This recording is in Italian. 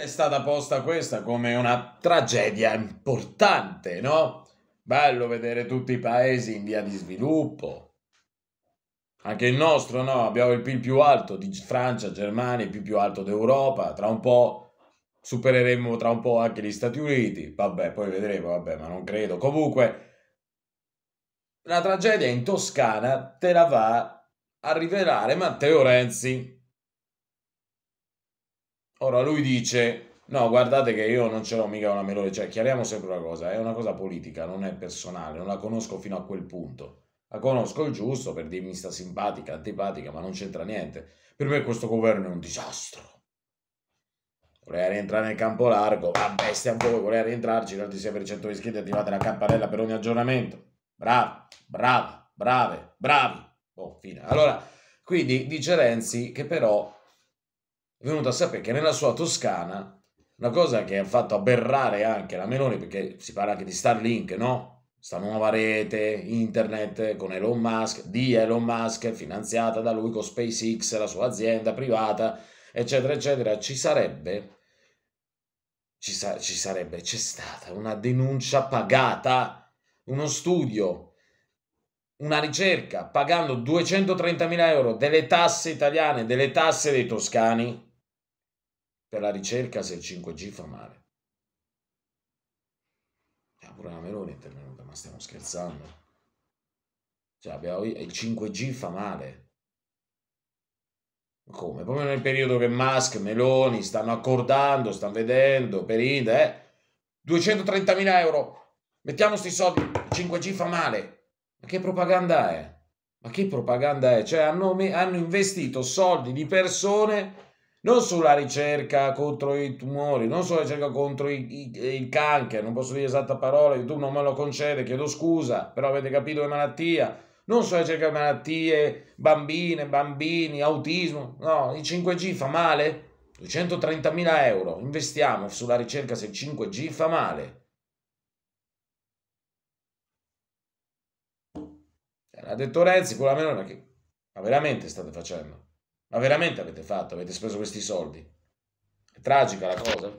È stata posta questa come una tragedia importante, no? Bello vedere tutti i paesi in via di sviluppo. Anche il nostro, no? Abbiamo il PIL più alto di Francia, Germania, il PIL più alto d'Europa. Tra un po' supereremo tra un po' anche gli Stati Uniti. Vabbè, poi vedremo, vabbè, ma non credo. Comunque, la tragedia in Toscana te la va a rivelare Matteo Renzi. Ora lui dice, no, guardate che io non ce l'ho mica una melodia, cioè chiariamo sempre una cosa, è una cosa politica, non è personale, non la conosco fino a quel punto. La conosco il giusto per dirmi sta simpatica, antipatica, ma non c'entra niente. Per me questo governo è un disastro. Voleva rientrare nel campo largo, vabbè, ah, bestia, a voi, vorrei rientrarci, tanti 6% di iscritti, attivate la campanella per ogni aggiornamento. Bravo, bravo, brave, bravi. Boh, fine. Allora, quindi dice Renzi che però è venuto a sapere che nella sua Toscana, una cosa che ha fatto aberrare anche la Meloni, perché si parla anche di Starlink, no? Sta nuova rete, internet con Elon Musk, di Elon Musk, finanziata da lui con SpaceX, la sua azienda privata, eccetera, eccetera. Ci sarebbe, ci, sa ci sarebbe, c'è stata una denuncia pagata, uno studio una ricerca pagando 230.000 euro delle tasse italiane, delle tasse dei toscani, per la ricerca se il 5G fa male. Cioè, pure la Meloni è intervenuta, ma stiamo scherzando. Cioè, abbiamo... il 5G fa male. Come? Proprio nel periodo che Musk, Meloni stanno accordando, stanno vedendo, per ide, eh? 230.000 euro. Mettiamo sti soldi, il 5G fa male. Ma che propaganda è? Ma che propaganda è? Cioè hanno, hanno investito soldi di persone non sulla ricerca contro i tumori, non sulla ricerca contro i, i, il cancro, non posso dire esatta parola, YouTube non me lo concede, chiedo scusa, però avete capito che malattia, non sulla ricerca di malattie, bambine, bambini, autismo, no, il 5G fa male? 230.000 euro, investiamo sulla ricerca se il 5G fa male. Eh, L'ha detto Renzi, quella meno che ma veramente state facendo? Ma veramente avete fatto? Avete speso questi soldi? È tragica la cosa.